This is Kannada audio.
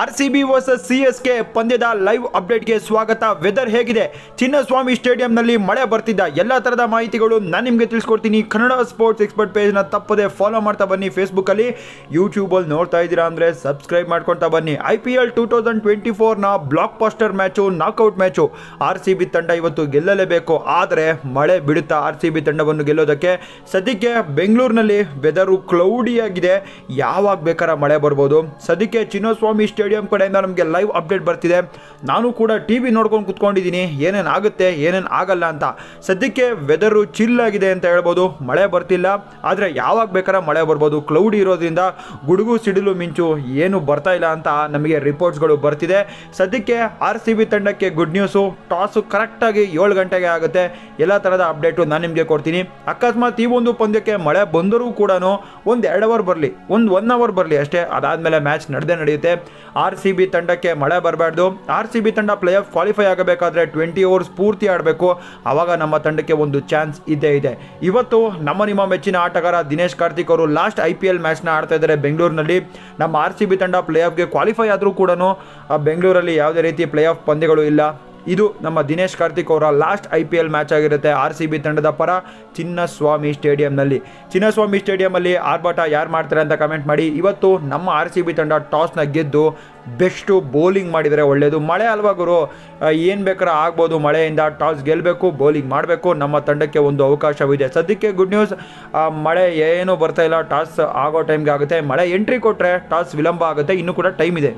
ಆರ್ಸಿಬಿ ವರ್ಸಸ್ ಕೆ ಪಂದ್ಯದ ಲೈವ್ ಅಪ್ಡೇಟ್ಗೆ ಸ್ವಾಗತ ವೆದರ್ ಹೇಗಿದೆ ಚಿನ್ನಸ್ವಾಮಿ ಸ್ಟೇಡಿಯಂನಲ್ಲಿ ಮಳೆ ಬರ್ತಿದ್ದ ಎಲ್ಲ ಥರದ ಮಾಹಿತಿಗಳು ನಾನು ನಿಮಗೆ ತಿಳಿಸ್ಕೊಡ್ತೀನಿ ಕನ್ನಡ ಸ್ಪೋರ್ಟ್ಸ್ ಎಕ್ಸ್ಪರ್ಟ್ ಪೇಜ್ನ ತಪ್ಪದೆ ಫಾಲೋ ಮಾಡ್ತಾ ಬನ್ನಿ ಫೇಸ್ಬುಕ್ಕಲ್ಲಿ ಯೂಟ್ಯೂಬಲ್ಲಿ ನೋಡ್ತಾ ಇದ್ದೀರಾ ಅಂದರೆ ಸಬ್ಸ್ಕ್ರೈಬ್ ಮಾಡ್ಕೊಳ್ತಾ ಬನ್ನಿ I P L two thousand twenty ಫೋರ್ನ blockbuster match knockout match R C B ತಂಡ ಇವತ್ತು ಗೆಲ್ಲಲೇಬೇಕು ಆದರೆ ಮಳೆ ಬಿಡುತ್ತಾ ಆರ್ ಸಿ ಬಿ ತಂಡವನ್ನು ಗೆಲ್ಲೋದಕ್ಕೆ ಸದ್ಯಕ್ಕೆ ಬೆಂಗಳೂರಿನಲ್ಲಿ ವೆದರು ಕ್ಲೌಡಿಯಾಗಿದೆ ಯಾವಾಗ ಬೇಕಾರ ಮಳೆ ಬರ್ಬೋದು ಸದ್ಯಕ್ಕೆ ಚಿನ್ನಸ್ವಾಮಿ ಸ್ಟೇಡಿಯಂ ಕಡೆಯಿಂದ ನಮಗೆ ಲೈವ್ ಅಪ್ಡೇಟ್ ಬರ್ತಿದೆ ನಾನು ಕೂಡ ಟಿ ವಿ ನೋಡ್ಕೊಂಡು ಕುತ್ಕೊಂಡಿದ್ದೀನಿ ಏನೇನು ಆಗುತ್ತೆ ಏನೇನು ಆಗಲ್ಲ ಅಂತ ಸದ್ಯಕ್ಕೆ ವೆದರು ಚಿಲ್ ಆಗಿದೆ ಅಂತ ಹೇಳ್ಬೋದು ಮಳೆ ಬರ್ತಿಲ್ಲ ಆದರೆ ಯಾವಾಗ ಬೇಕಾದ್ರೆ ಮಳೆ ಬರ್ಬೋದು ಕ್ಲೌಡ್ ಇರೋದ್ರಿಂದ ಗುಡುಗು ಸಿಡಿಲು ಮಿಂಚು ಏನು ಬರ್ತಾ ಇಲ್ಲ ಅಂತ ನಮಗೆ ರಿಪೋರ್ಟ್ಸ್ಗಳು ಬರ್ತಿದೆ ಸದ್ಯಕ್ಕೆ ಆರ್ ಸಿ ಬಿ ತಂಡಕ್ಕೆ ಗುಡ್ ನ್ಯೂಸು ಟಾಸು ಕರೆಕ್ಟಾಗಿ ಏಳು ಗಂಟೆಗೆ ಆಗುತ್ತೆ ಎಲ್ಲ ಥರದ ಅಪ್ಡೇಟು ನಾನು ನಿಮಗೆ ಕೊಡ್ತೀನಿ ಅಕಸ್ಮಾತ್ ಈ ಒಂದು ಪಂದ್ಯಕ್ಕೆ ಮಳೆ ಬಂದರೂ ಕೂಡ ಒಂದು ಎರಡು ಅವರ್ ಬರಲಿ ಒಂದು ಒನ್ ಅವರ್ ಬರಲಿ ಅಷ್ಟೇ ಅದಾದಮೇಲೆ ಮ್ಯಾಚ್ ನಡೆದೇ ನಡೆಯುತ್ತೆ ಆರ್ ಸಿ ಬಿ ತಂಡಕ್ಕೆ ಮಳೆ ಬರಬಾರ್ದು ಆರ್ ಸಿ ಬಿ ತಂಡ ಪ್ಲೇ ಆಫ್ ಕ್ವಾಲಿಫೈ ಆಗಬೇಕಾದ್ರೆ ಟ್ವೆಂಟಿ ಓವರ್ಸ್ ಪೂರ್ತಿ ಆಡಬೇಕು ಆವಾಗ ನಮ್ಮ ತಂಡಕ್ಕೆ ಒಂದು ಚಾನ್ಸ್ ಇದ್ದೇ ಇದೆ ಇವತ್ತು ನಮ್ಮ ನಿಮ್ಮ ಮೆಚ್ಚಿನ ಆಟಗಾರ ದಿನೇಶ್ ಕಾರ್ತಿಕ್ ಅವರು ಲಾಸ್ಟ್ ಐ ಪಿ ಎಲ್ ಮ್ಯಾಚ್ನ ಆಡ್ತಾ ಇದ್ದಾರೆ ಬೆಂಗಳೂರಿನಲ್ಲಿ ನಮ್ಮ ಆರ್ ಸಿ ಬಿ ತಂಡ ಪ್ಲೇ ಆಫ್ಗೆ ಕ್ವಾಲಿಫೈ ಆದರೂ ಕೂಡ ಬೆಂಗಳೂರಲ್ಲಿ ಯಾವುದೇ ರೀತಿ ಪ್ಲೇ ಆಫ್ ಪಂದ್ಯಗಳು ಇಲ್ಲ ಇದು ನಮ್ಮ ದಿನೇಶ್ ಕಾರ್ತಿಕ್ ಅವರ last I P L match ಆಗಿರುತ್ತೆ ಆರ್ ಸಿ ಬಿ ತಂಡದ ಪರ ಚಿನ್ನಸ್ವಾಮಿ ಸ್ಟೇಡಿಯಂನಲ್ಲಿ ಚಿನ್ನಸ್ವಾಮಿ ಸ್ಟೇಡಿಯಮಲ್ಲಿ ಆರ್ಭಟ ಯಾರು ಮಾಡ್ತಾರೆ ಅಂತ ಕಮೆಂಟ್ ಮಾಡಿ ಇವತ್ತು ನಮ್ಮ ಆರ್ ಸಿ ಬಿ ತಂಡ ಟಾಸ್ನ ಗೆದ್ದು ಬೆಸ್ಟು ಬೌಲಿಂಗ್ ಮಾಡಿದರೆ ಒಳ್ಳೆಯದು ಮಳೆ ಅಲ್ವಾ ಗುರು ಏನು ಬೇಕಾದ್ರೆ ಆಗ್ಬೋದು ಮಳೆಯಿಂದ ಟಾಸ್ ಗೆಲ್ಲಬೇಕು ಬೌಲಿಂಗ್ ಮಾಡಬೇಕು ನಮ್ಮ ತಂಡಕ್ಕೆ ಒಂದು ಅವಕಾಶವಿದೆ ಸದ್ಯಕ್ಕೆ ಗುಡ್ ನ್ಯೂಸ್ ಮಳೆ ಏನೂ ಬರ್ತಾ ಇಲ್ಲ ಟಾಸ್ ಆಗೋ ಟೈಮ್ಗೆ ಆಗುತ್ತೆ ಮಳೆ ಎಂಟ್ರಿ ಕೊಟ್ಟರೆ ಟಾಸ್ ವಿಳಂಬ ಆಗುತ್ತೆ ಇನ್ನೂ ಕೂಡ ಟೈಮ್ ಇದೆ